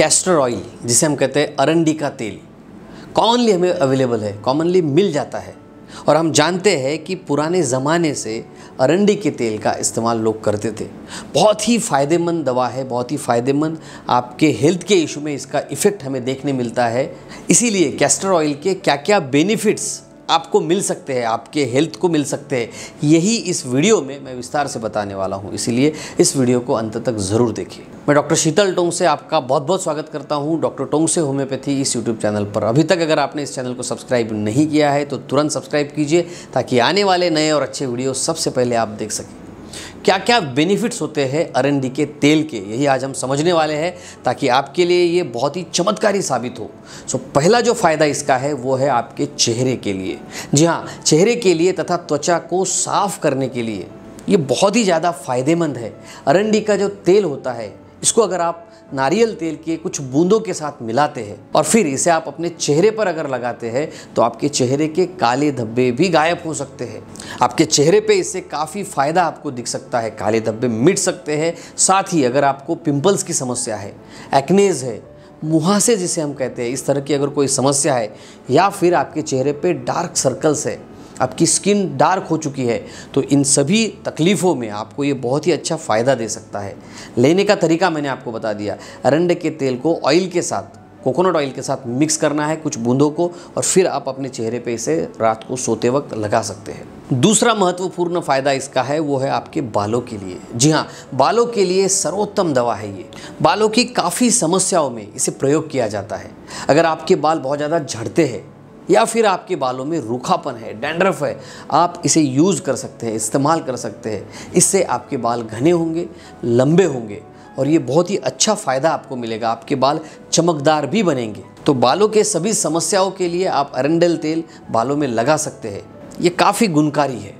castor oil जिसे हम कहते हैं अरंडी का तेल कॉमनली हमें अवेलेबल है कॉमनली मिल जाता है और हम जानते हैं कि पुराने ज़माने से अरंडी के तेल का इस्तेमाल लोग करते थे बहुत ही फ़ायदेमंद दवा है बहुत ही फ़ायदेमंद आपके हेल्थ के इशू में इसका इफ़ेक्ट हमें देखने मिलता है इसीलिए कैस्टर ऑयल के क्या क्या बेनिफिट्स आपको मिल सकते हैं आपके हेल्थ को मिल सकते हैं यही इस वीडियो में मैं विस्तार से बताने वाला हूँ इसीलिए इस वीडियो को अंत तक ज़रूर देखिए मैं डॉक्टर शीतल टोंग से आपका बहुत बहुत स्वागत करता हूं डॉक्टर टोंग से होम्योपैथी इस यूट्यूब चैनल पर अभी तक अगर आपने इस चैनल को सब्सक्राइब नहीं किया है तो तुरंत सब्सक्राइब कीजिए ताकि आने वाले नए और अच्छे वीडियो सबसे पहले आप देख सकें क्या क्या बेनिफिट्स होते हैं अरंडी के तेल के यही आज हम समझने वाले हैं ताकि आपके लिए ये बहुत ही चमत्कारी साबित हो सो पहला जो फ़ायदा इसका है वो है आपके चेहरे के लिए जी हाँ चेहरे के लिए तथा त्वचा को साफ करने के लिए ये बहुत ही ज़्यादा फायदेमंद है अरंडी का जो तेल होता है इसको अगर आप नारियल तेल के कुछ बूंदों के साथ मिलाते हैं और फिर इसे आप अपने चेहरे पर अगर लगाते हैं तो आपके चेहरे के काले धब्बे भी गायब हो सकते हैं आपके चेहरे पे इससे काफ़ी फ़ायदा आपको दिख सकता है काले धब्बे मिट सकते हैं साथ ही अगर आपको पिंपल्स की समस्या है एक्नेज है मुहासे जिसे हम कहते हैं इस तरह की अगर कोई समस्या है या फिर आपके चेहरे पे डार्क सर्कल्स है आपकी स्किन डार्क हो चुकी है तो इन सभी तकलीफ़ों में आपको ये बहुत ही अच्छा फ़ायदा दे सकता है लेने का तरीका मैंने आपको बता दिया अरंडे के तेल को ऑयल के साथ कोकोनट ऑयल के साथ मिक्स करना है कुछ बूंदों को और फिर आप अपने चेहरे पे इसे रात को सोते वक्त लगा सकते हैं दूसरा महत्वपूर्ण फ़ायदा इसका है वो है आपके बालों के लिए जी हाँ बालों के लिए सर्वोत्तम दवा है ये बालों की काफ़ी समस्याओं में इसे प्रयोग किया जाता है अगर आपके बाल बहुत ज़्यादा झड़ते हैं या फिर आपके बालों में रूखापन है डैंड्रफ है आप इसे यूज़ कर सकते हैं इस्तेमाल कर सकते हैं इससे आपके बाल घने होंगे लंबे होंगे और ये बहुत ही अच्छा फ़ायदा आपको मिलेगा आपके बाल चमकदार भी बनेंगे तो बालों के सभी समस्याओं के लिए आप अरंडल तेल बालों में लगा सकते हैं ये काफ़ी गुणकारी है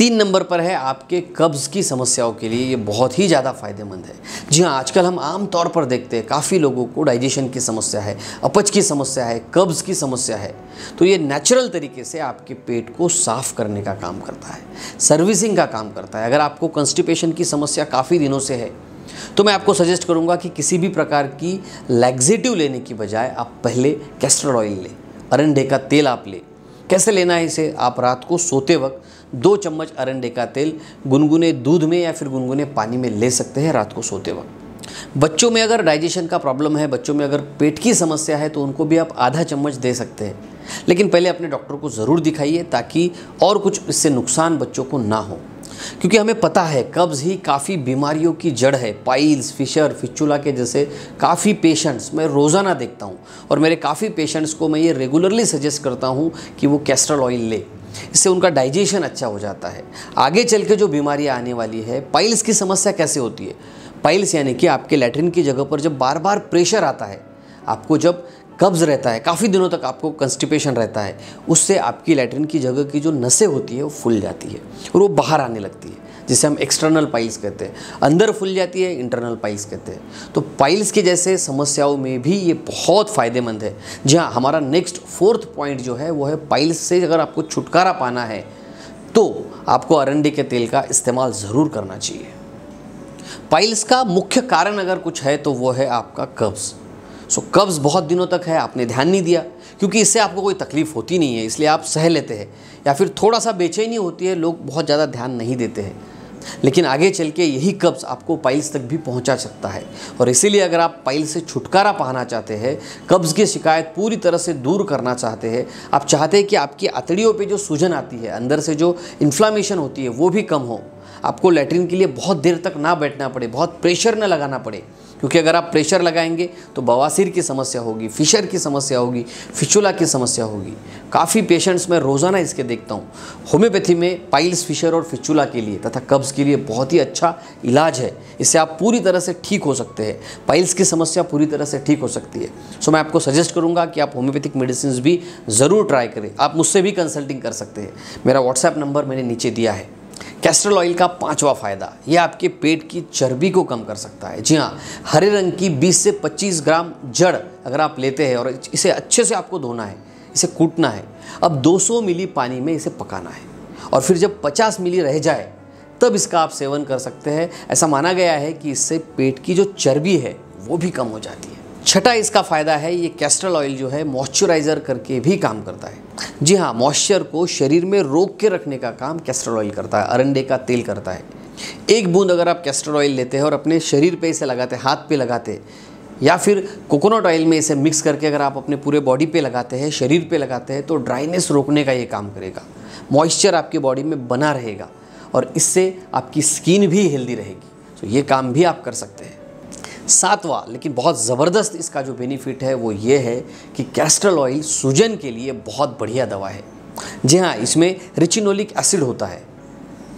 तीन नंबर पर है आपके कब्ज़ की समस्याओं के लिए ये बहुत ही ज़्यादा फ़ायदेमंद है जी हाँ आजकल हम आम तौर पर देखते हैं काफ़ी लोगों को डाइजेशन की समस्या है अपच की समस्या है कब्ज़ की समस्या है तो ये नेचुरल तरीके से आपके पेट को साफ़ करने का काम करता है सर्विसिंग का काम करता है अगर आपको कंस्टिपेशन की समस्या काफ़ी दिनों से है तो मैं आपको सजेस्ट करूंगा कि किसी भी प्रकार की लैग्जेटिव लेने की बजाय आप पहले कैस्टर ऑयल लें अरंडे का तेल आप लें कैसे लेना है इसे आप रात को सोते वक्त दो चम्मच अरंडे का तेल गुनगुने दूध में या फिर गुनगुने पानी में ले सकते हैं रात को सोते वक्त बच्चों में अगर डाइजेशन का प्रॉब्लम है बच्चों में अगर पेट की समस्या है तो उनको भी आप आधा चम्मच दे सकते हैं लेकिन पहले अपने डॉक्टर को ज़रूर दिखाइए ताकि और कुछ इससे नुकसान बच्चों को ना हो क्योंकि हमें पता है कब्ज़ ही काफ़ी बीमारियों की जड़ है पाइल्स फिशर फिचुला के जैसे काफ़ी पेशेंट्स मैं रोज़ाना देखता हूँ और मेरे काफ़ी पेशेंट्स को मैं ये रेगुलरली सजेस्ट करता हूँ कि वो कैस्ट्रल ऑयल ले इससे उनका डाइजेशन अच्छा हो जाता है आगे चल के जो बीमारियाँ आने वाली है पाइल्स की समस्या कैसे होती है पाइल्स यानी कि आपके लेटरिन की जगह पर जब बार बार प्रेशर आता है आपको जब कब्ज़ रहता है काफ़ी दिनों तक आपको कंस्टिपेशन रहता है उससे आपकी लेटरिन की जगह की जो नसें होती है वो फूल जाती है और वो बाहर आने लगती है जिसे हम एक्सटर्नल पाइल्स कहते हैं अंदर फूल जाती है इंटरनल पाइल्स कहते हैं तो पाइल्स के जैसे समस्याओं में भी ये बहुत फ़ायदेमंद है जी हाँ हमारा नेक्स्ट फोर्थ पॉइंट जो है वो है पाइल्स से अगर आपको छुटकारा पाना है तो आपको अरंडी के तेल का इस्तेमाल ज़रूर करना चाहिए पाइल्स का मुख्य कारण अगर कुछ है तो वो है आपका कब्ज़ सो कब्ज़ बहुत दिनों तक है आपने ध्यान नहीं दिया क्योंकि इससे आपको कोई तकलीफ़ होती नहीं है इसलिए आप सह लेते हैं या फिर थोड़ा सा बेचैनी होती है लोग बहुत ज़्यादा ध्यान नहीं देते हैं लेकिन आगे चल के यही कब्ज़ आपको पाइल्स तक भी पहुंचा सकता है और इसीलिए अगर आप पाइल से छुटकारा पाना चाहते हैं कब्ज़ की शिकायत पूरी तरह से दूर करना चाहते हैं आप चाहते हैं कि आपकी अतड़ियों पे जो सूजन आती है अंदर से जो इन्फ्लामेशन होती है वो भी कम हो आपको लेटरिन के लिए बहुत देर तक ना बैठना पड़े बहुत प्रेशर ना लगाना पड़े क्योंकि अगर आप प्रेशर लगाएंगे तो बवासीर की समस्या होगी फिशर की समस्या होगी फिचुला की समस्या होगी काफ़ी पेशेंट्स मैं रोज़ाना इसके देखता हूँ होम्योपैथी में पाइल्स फिशर और फिचुला के लिए तथा कब्ज़ के लिए बहुत ही अच्छा इलाज है इससे आप पूरी तरह से ठीक हो सकते हैं पाइल्स की समस्या पूरी तरह से ठीक हो सकती है सो मैं आपको सजेस्ट करूँगा कि आप होम्योपैथिक मेडिसिन भी ज़रूर ट्राई करें आप मुझसे भी कंसल्टिंग कर सकते हैं मेरा व्हाट्सएप नंबर मैंने नीचे दिया है कैस्ट्रल ऑयल का पांचवा फायदा ये आपके पेट की चर्बी को कम कर सकता है जी हाँ हरे रंग की 20 से 25 ग्राम जड़ अगर आप लेते हैं और इसे अच्छे से आपको धोना है इसे कूटना है अब 200 मिली पानी में इसे पकाना है और फिर जब 50 मिली रह जाए तब इसका आप सेवन कर सकते हैं ऐसा माना गया है कि इससे पेट की जो चर्बी है वो भी कम हो जाती है छठा इसका फ़ायदा है ये कैस्ट्रल ऑयल जो है मॉइस्चराइज़र करके भी काम करता है जी हाँ मॉइस्चर को शरीर में रोक के रखने का काम कैस्ट्रल ऑयल करता है अरंडे का तेल करता है एक बूंद अगर आप कैस्ट्रल ऑयल लेते हैं और अपने शरीर पे इसे लगाते हाथ पे लगाते या फिर कोकोनट ऑयल में इसे मिक्स करके अगर आप अपने पूरे बॉडी पे लगाते हैं शरीर पे लगाते हैं तो ड्राइनेस रोकने का ये काम करेगा मॉइस्चर आपकी बॉडी में बना रहेगा और इससे आपकी स्किन भी हेल्दी रहेगी तो ये काम भी आप कर सकते हैं सातवां लेकिन बहुत ज़बरदस्त इसका जो बेनिफिट है वो ये है कि कैस्ट्रल ऑयल सूजन के लिए बहुत बढ़िया दवा है जी हाँ इसमें रिचिनोलिक एसिड होता है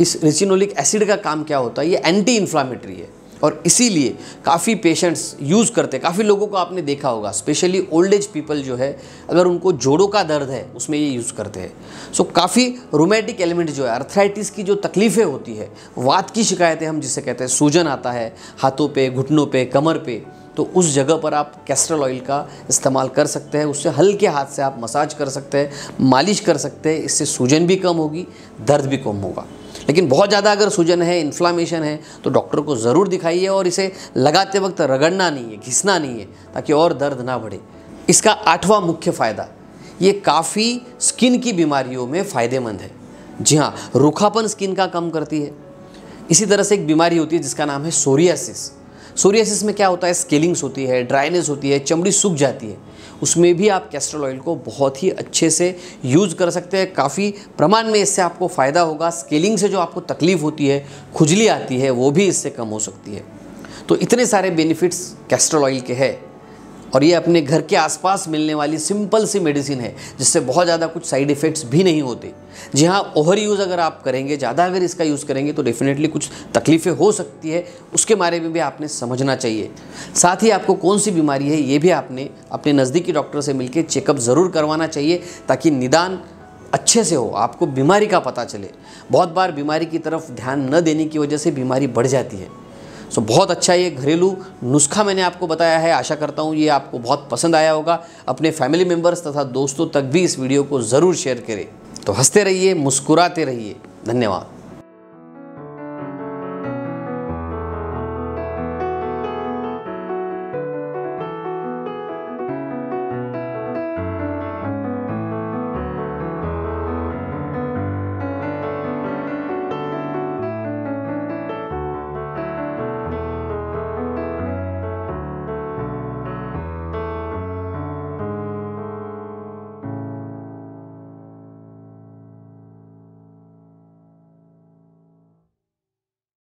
इस रिचिनोलिक एसिड का काम क्या होता है ये एंटी इन्फ्लामेटरी है और इसीलिए काफ़ी पेशेंट्स यूज़ करते हैं काफ़ी लोगों को आपने देखा होगा स्पेशली ओल्ड एज पीपल जो है अगर उनको जोड़ों का दर्द है उसमें ये यूज़ करते हैं सो काफ़ी रोमेटिक एलिमेंट जो है अर्थराइटिस की जो तकलीफ़ें होती है वात की शिकायतें हम जिसे कहते हैं सूजन आता है हाथों पे घुटनों पे कमर पे तो उस जगह पर आप कैस्ट्रल ऑयल का इस्तेमाल कर सकते हैं उससे हल्के हाथ से आप मसाज कर सकते हैं मालिश कर सकते हैं इससे सूजन भी कम होगी दर्द भी कम होगा लेकिन बहुत ज़्यादा अगर सूजन है इन्फ्लामेशन है तो डॉक्टर को ज़रूर दिखाइए और इसे लगाते वक्त रगड़ना नहीं है घिसना नहीं है ताकि और दर्द ना बढ़े इसका आठवां मुख्य फ़ायदा ये काफ़ी स्किन की बीमारियों में फ़ायदेमंद है जी हाँ रूखापन स्किन का कम करती है इसी तरह से एक बीमारी होती है जिसका नाम है सोरियासिस सोरियासिस में क्या होता है स्केलिंग्स होती है ड्राइनेस होती है चमड़ी सूख जाती है उसमें भी आप कैस्ट्रल ऑयल को बहुत ही अच्छे से यूज़ कर सकते हैं काफ़ी प्रमाण में इससे आपको फ़ायदा होगा स्केलिंग से जो आपको तकलीफ़ होती है खुजली आती है वो भी इससे कम हो सकती है तो इतने सारे बेनिफिट्स कैस्ट्रल ऑयल के हैं और ये अपने घर के आसपास मिलने वाली सिंपल सी मेडिसिन है जिससे बहुत ज़्यादा कुछ साइड इफ़ेक्ट्स भी नहीं होते जी हाँ ओवर यूज़ अगर आप करेंगे ज़्यादा अगर इसका यूज़ करेंगे तो डेफिनेटली कुछ तकलीफ़ें हो सकती है उसके बारे में भी आपने समझना चाहिए साथ ही आपको कौन सी बीमारी है ये भी आपने अपने नज़दीकी डॉक्टर से मिलकर चेकअप ज़रूर करवाना चाहिए ताकि निदान अच्छे से हो आपको बीमारी का पता चले बहुत बार बीमारी की तरफ ध्यान न देने की वजह से बीमारी बढ़ जाती है सो बहुत अच्छा ये घरेलू नुस्खा मैंने आपको बताया है आशा करता हूँ ये आपको बहुत पसंद आया होगा अपने फैमिली मेम्बर्स तथा दोस्तों तक भी इस वीडियो को ज़रूर शेयर करें तो हंसते रहिए मुस्कुराते रहिए धन्यवाद